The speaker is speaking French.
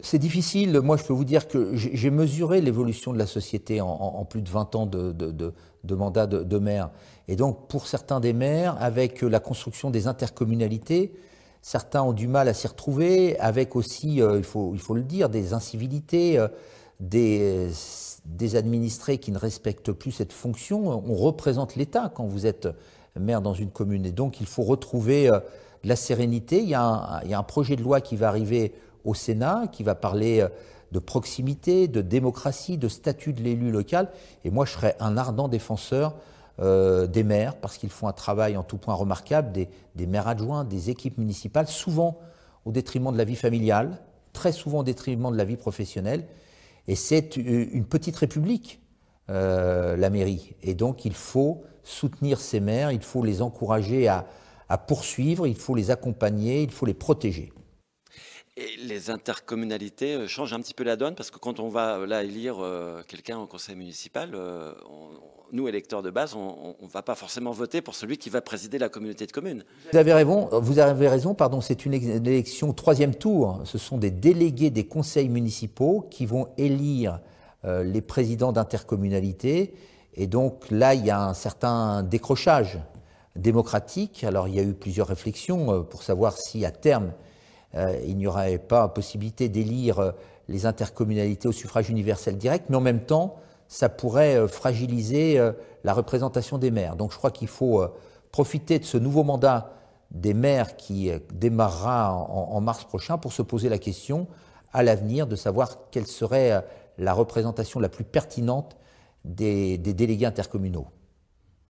C'est difficile. Moi, je peux vous dire que j'ai mesuré l'évolution de la société en, plus de 20 ans de, mandat de, maire. Et donc, pour certains des maires, avec la construction des intercommunalités, certains ont du mal à s'y retrouver, avec aussi, euh, il, faut, le dire, des incivilités, euh, des, administrés qui ne respectent plus cette fonction. On représente l'État quand vous êtes maire dans une commune. Et donc, il faut retrouver euh, la sérénité. il y, a un, projet de loi qui va arriver au Sénat, qui va parler euh, de proximité, de démocratie, de statut de l'élu local. Et moi, je serais un ardent défenseur euh, des maires, parce qu'ils font un travail en tout point remarquable, des, maires adjoints, des équipes municipales, souvent au détriment de la vie familiale, très souvent au détriment de la vie professionnelle. Et c'est une petite république, euh, la mairie. Et donc, il faut soutenir ces maires, il faut les encourager à poursuivre, il faut les accompagner, il faut les protéger. Et les intercommunalités euh, changent un petit peu la donne parce que quand on va euh, là élire euh, quelqu'un au conseil municipal, nous électeurs de base, on ne va pas forcément voter pour celui qui va présider la communauté de communes. Vous avez raison, vous avez raison c'est une élection troisième tour. Ce sont des délégués des conseils municipaux qui vont élire les présidents d'intercommunalités. Et donc là, il y a un certain décrochage démocratique. Alors il y a eu plusieurs réflexions pour savoir si à terme euh, il n'y aurait pas possibilité d'élire euh, les intercommunalités au suffrage universel direct, mais en même temps, ça pourrait euh, fragiliser la représentation des maires. Donc je crois qu'il faut profiter de ce nouveau mandat des maires qui démarrera en, mars prochain pour se poser la question à l'avenir de savoir quelle serait la représentation la plus pertinente des délégués intercommunaux.